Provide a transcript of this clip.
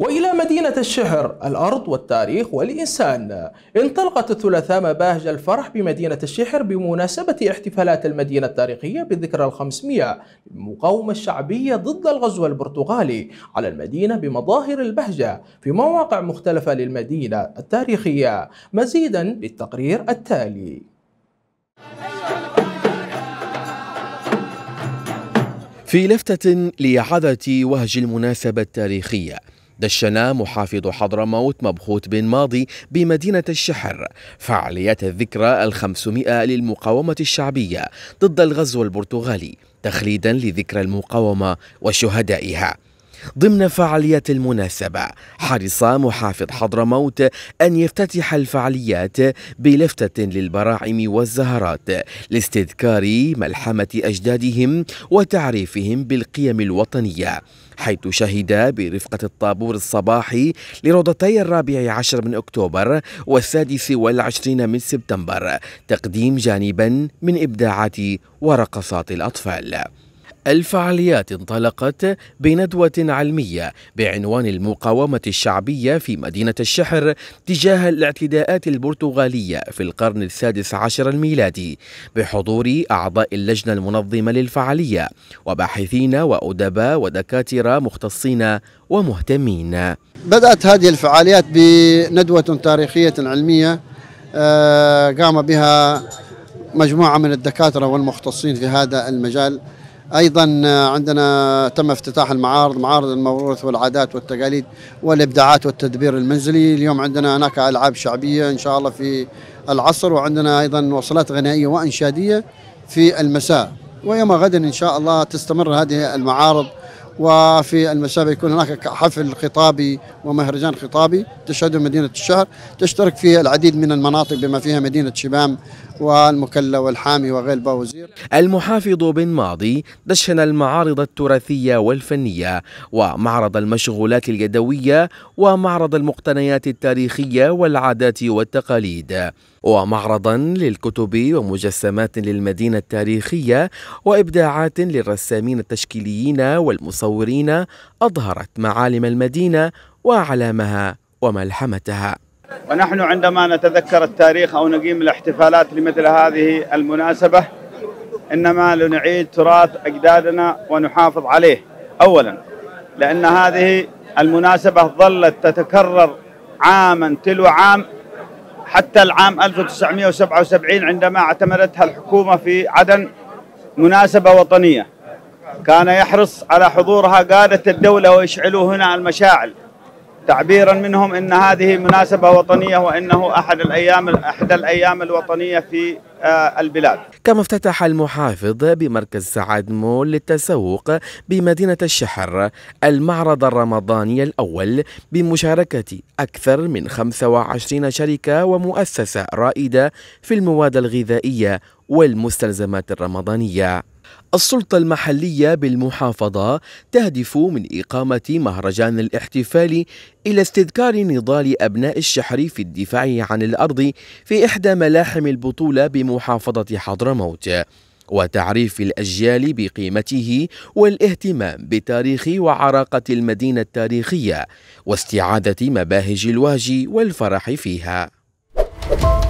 وإلى مدينة الشحر الأرض والتاريخ والإنسان انطلقت الثلاثاء مباهج الفرح بمدينة الشحر بمناسبة احتفالات المدينة التاريخية بالذكرى الخمسمية للمقاومة الشعبية ضد الغزو البرتغالي على المدينة بمظاهر البهجة في مواقع مختلفة للمدينة التاريخية مزيدا بالتقرير التالي في لفتة لإعادة وهج المناسبة التاريخية دشن محافظ حضرموت مبخوت بن ماضي بمدينة الشحر فعاليات الذكرى الخمسمائة للمقاومة الشعبية ضد الغزو البرتغالي تخليدا لذكرى المقاومة وشهدائها ضمن فعاليات المناسبة حرص محافظ حضرموت أن يفتتح الفعاليات بلفتة للبراعم والزهرات لاستذكار ملحمة أجدادهم وتعريفهم بالقيم الوطنية حيث شهد برفقة الطابور الصباحي لروضتي الرابع عشر من أكتوبر والسادس والعشرين من سبتمبر تقديم جانبا من إبداعات ورقصات الأطفال الفعاليات انطلقت بندوة علمية بعنوان المقاومة الشعبية في مدينة الشحر تجاه الاعتداءات البرتغالية في القرن السادس عشر الميلادي بحضور أعضاء اللجنة المنظمة للفعالية وباحثين وأدباء ودكاترة مختصين ومهتمين بدأت هذه الفعاليات بندوة تاريخية علمية آه، قام بها مجموعة من الدكاترة والمختصين في هذا المجال ايضا آه، عندنا تم افتتاح المعارض معارض الموروث والعادات والتقاليد والابداعات والتدبير المنزلي اليوم عندنا هناك العاب شعبيه ان شاء الله في العصر وعندنا ايضا وصلات غنائيه وانشاديه في المساء ويوم غدا ان شاء الله تستمر هذه المعارض وفي المسابقة يكون هناك حفل خطابي ومهرجان خطابي تشهده مدينة الشهر تشترك فيه العديد من المناطق بما فيها مدينة شبام والمكلا والحامي وغير باوزير المحافظ بن ماضي دشن المعارض التراثية والفنية ومعرض المشغولات اليدوية ومعرض المقتنيات التاريخية والعادات والتقاليد ومعرضا للكتب ومجسمات للمدينة التاريخية وإبداعات للرسامين التشكيليين والمصورين المتصورين أظهرت معالم المدينة وأعلامها وملحمتها ونحن عندما نتذكر التاريخ أو نقيم الاحتفالات لمثل هذه المناسبة إنما لنعيد تراث أجدادنا ونحافظ عليه أولا لأن هذه المناسبة ظلت تتكرر عاما تلو عام حتى العام 1977 عندما اعتمدتها الحكومة في عدن مناسبة وطنية كان يحرص على حضورها قادة الدولة ويشعلوا هنا المشاعل تعبيرا منهم ان هذه مناسبه وطنيه وانه احد الايام احدى الايام الوطنيه في آه، البلاد. كما افتتح المحافظ بمركز سعاد مول للتسوق بمدينه الشحر المعرض الرمضاني الاول بمشاركه اكثر من 25 شركه ومؤسسه رائده في المواد الغذائيه والمستلزمات الرمضانيه. السلطة المحلية بالمحافظة تهدف من إقامة مهرجان الاحتفال إلى استذكار نضال أبناء الشحر في الدفاع عن الأرض في إحدى ملاحم البطولة بمحافظة حضرموت وتعريف الأجيال بقيمته والاهتمام بتاريخ وعراقة المدينة التاريخية واستعادة مباهج الواجي والفرح فيها.